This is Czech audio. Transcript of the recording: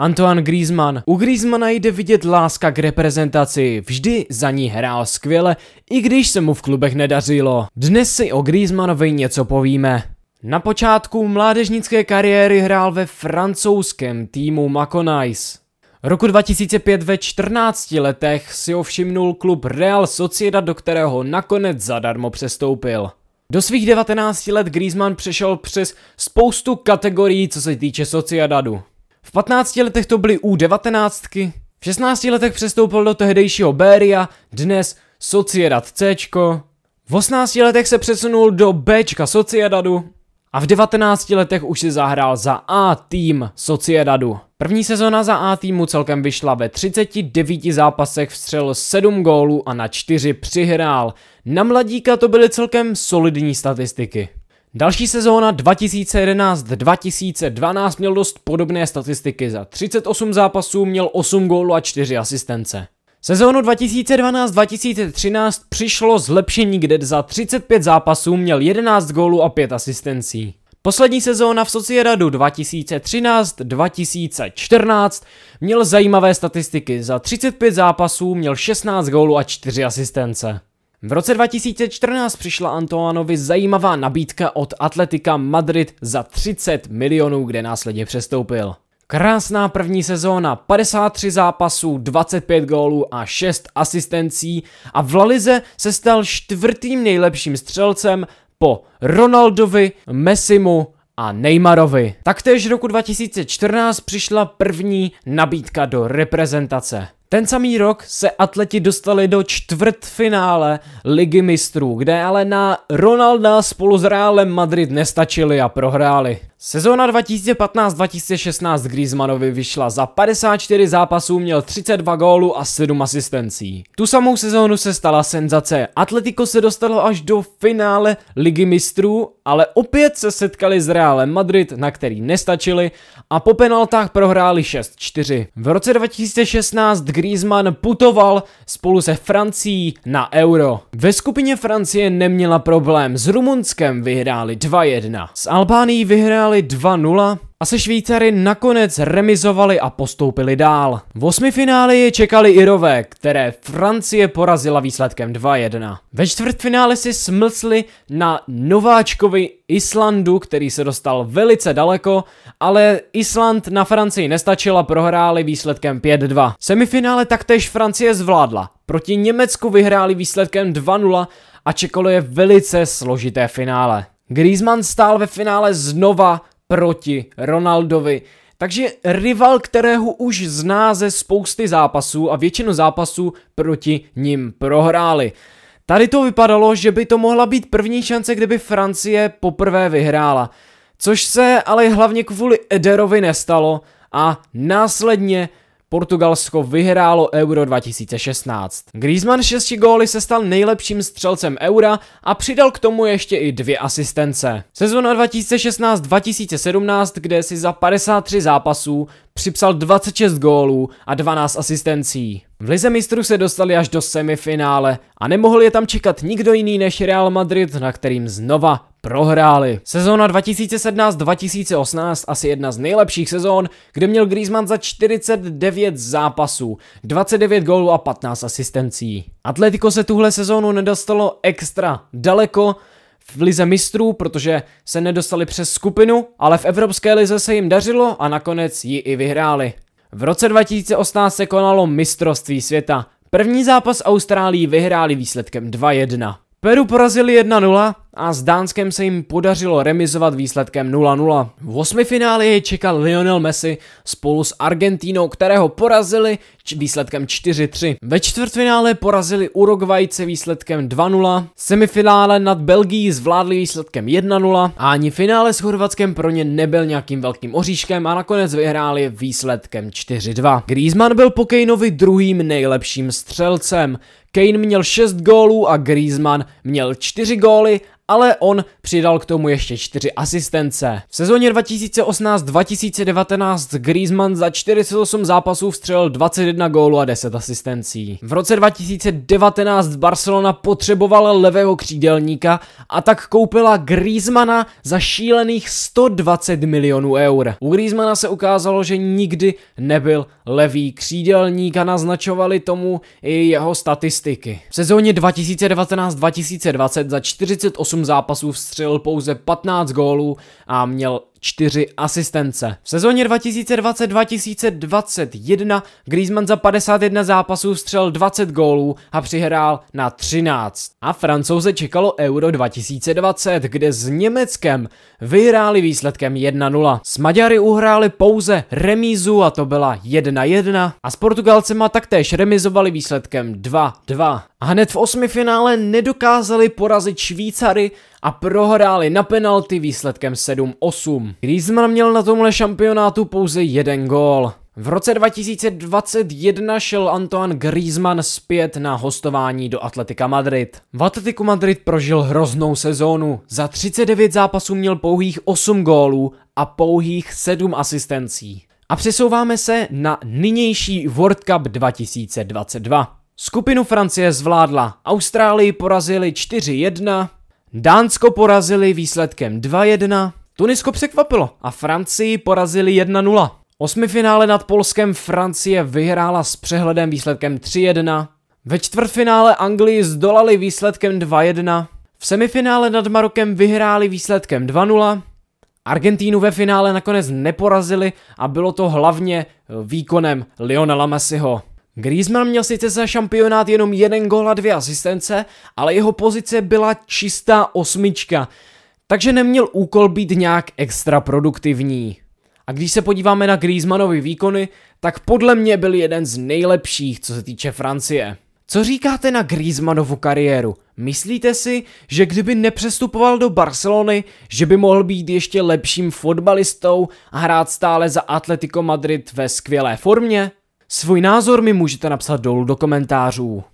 Antoine Griezmann. U Griezmana jde vidět láska k reprezentaci, vždy za ní hrál skvěle, i když se mu v klubech nedařilo. Dnes si o Griezmanovi něco povíme. Na počátku mládežnické kariéry hrál ve francouzském týmu Maconais. Roku 2005 ve 14 letech si ho všimnul klub Real Sociedad, do kterého nakonec zadarmo přestoupil. Do svých 19 let Griezmann přešel přes spoustu kategorií, co se týče Sociedadu. 15 letech to byly U19, v 16 letech přestoupil do tehdejšího Beria, dnes Sociedad C. V 18 letech se přesunul do B Sociedadu a v 19 letech už si zahrál za A tým Sociedadu. První sezona za A týmu celkem vyšla ve 39 zápasech, vstřelil 7 gólů a na 4 přihrál. Na mladíka to byly celkem solidní statistiky. Další sezóna 2011-2012 měl dost podobné statistiky. Za 38 zápasů měl 8 gólů a 4 asistence. Sezónu 2012-2013 přišlo zlepšení, kde za 35 zápasů měl 11 gólů a 5 asistencí. Poslední sezóna v Sociedadu 2013-2014 měl zajímavé statistiky. Za 35 zápasů měl 16 gólů a 4 asistence. V roce 2014 přišla Antoanovi zajímavá nabídka od Atletika Madrid za 30 milionů, kde následně přestoupil. Krásná první sezóna, 53 zápasů, 25 gólů a 6 asistencí a v Lalize se stal čtvrtým nejlepším střelcem po Ronaldovi, Messimu a Neymarovi. Taktéž roku 2014 přišla první nabídka do reprezentace. Ten samý rok se atleti dostali do čtvrtfinále ligy mistrů, kde ale na Ronalda spolu s Reálem Madrid nestačili a prohráli. Sezóna 2015-2016 Griezmannovi vyšla za 54 zápasů, měl 32 gólů a 7 asistencí. Tu samou sezónu se stala senzace. Atletico se dostalo až do finále Ligy mistrů, ale opět se setkali s Realem Madrid, na který nestačili a po penaltách prohráli 6-4. V roce 2016 Griezmann putoval spolu se Francií na Euro. Ve skupině Francie neměla problém, s Rumunskem vyhráli 2-1. S Albánií vyhráli vyhráli 2-0 a se Švýcary nakonec remizovali a postoupili dál. V osmi finále je čekali Irové, které Francie porazila výsledkem 2-1. Ve čtvrtfinále si smlsli na nováčkovi Islandu, který se dostal velice daleko, ale Island na Francii nestačila, prohráli výsledkem 5-2. Semifinále taktéž Francie zvládla. Proti Německu vyhráli výsledkem 2-0 a čekalo je velice složité finále. Griezmann stál ve finále znova proti Ronaldovi. Takže rival, kterého už zná ze spousty zápasů a většinu zápasů proti ním prohráli. Tady to vypadalo, že by to mohla být první šance, kdyby Francie poprvé vyhrála. Což se ale hlavně kvůli Ederovi nestalo a následně Portugalsko vyhrálo Euro 2016. Griezmann 6 góly se stal nejlepším střelcem Eura a přidal k tomu ještě i dvě asistence. Sezona 2016-2017, kde si za 53 zápasů připsal 26 gólů a 12 asistencí. V Lize mistrů se dostali až do semifinále a nemohl je tam čekat nikdo jiný než Real Madrid, na kterým znova prohráli. Sezóna 2017-2018 asi jedna z nejlepších sezón, kde měl Griezmann za 49 zápasů, 29 gólů a 15 asistencí. Atletico se tuhle sezónu nedostalo extra daleko, v lize mistrů, protože se nedostali přes skupinu, ale v Evropské lize se jim dařilo a nakonec ji i vyhráli. V roce 2018 se konalo mistrovství světa. První zápas Austrálii vyhráli výsledkem 2-1. Peru porazili 1-0 a s Dánskem se jim podařilo remizovat výsledkem 0-0. V osmi finále je čekal Lionel Messi spolu s Argentínou, kterého porazili výsledkem 4-3. Ve čtvrtfinále porazili Uruguayce výsledkem 2-0, semifinále nad Belgií zvládli výsledkem 1-0 a ani finále s Chorvatskem pro ně nebyl nějakým velkým oříškem a nakonec vyhráli výsledkem 4-2. Griezmann byl po Kejnovi druhým nejlepším střelcem. Kane měl 6 gólů a Griezmann měl 4 góly ale on přidal k tomu ještě čtyři asistence. V sezóně 2018-2019 Griezmann za 48 zápasů vstřelil 20 31 gólů a 10 asistencí. V roce 2019 Barcelona potřebovala levého křídelníka a tak koupila Griezmana za šílených 120 milionů eur. U Griezmana se ukázalo, že nikdy nebyl levý křídelník a naznačovali tomu i jeho statistiky. V sezóně 2019-2020 za 48 zápasů vstřelil pouze 15 gólů a měl 4 asistence. V sezóně 2020-2021 Griezmann za 51 zápasů střel 20 gólů a přihrál na 13. A francouze čekalo Euro 2020, kde s Německem vyhráli výsledkem 1-0. S Maďary uhráli pouze remízu a to byla 1-1 a s Portugalcema taktéž remizovali výsledkem 2-2. A hned v osmi finále nedokázali porazit Švýcary, a prohráli na penalty výsledkem 7-8. Griezmann měl na tomhle šampionátu pouze jeden gól. V roce 2021 šel Antoine Griezmann zpět na hostování do Atletika Madrid. V Atletiku Madrid prožil hroznou sezónu. Za 39 zápasů měl pouhých 8 gólů a pouhých 7 asistencí. A přesouváme se na nynější World Cup 2022. Skupinu Francie zvládla, Austrálii porazili 4-1, Dánsko porazili výsledkem 2-1, Tunisko překvapilo a Francii porazili 1-0. Osmi finále nad Polskem Francie vyhrála s přehledem výsledkem 3-1. Ve čtvrtfinále Anglii zdolali výsledkem 2-1. V semifinále nad Marokem vyhráli výsledkem 2-0. Argentínu ve finále nakonec neporazili a bylo to hlavně výkonem Lionela Messiho. Griezmann měl sice za šampionát jenom jeden gól a dvě asistence, ale jeho pozice byla čistá osmička, takže neměl úkol být nějak extra produktivní. A když se podíváme na Griezmannovy výkony, tak podle mě byl jeden z nejlepších, co se týče Francie. Co říkáte na Griezmannovu kariéru? Myslíte si, že kdyby nepřestupoval do Barcelony, že by mohl být ještě lepším fotbalistou a hrát stále za Atletico Madrid ve skvělé formě? Svůj názor mi můžete napsat dolů do komentářů.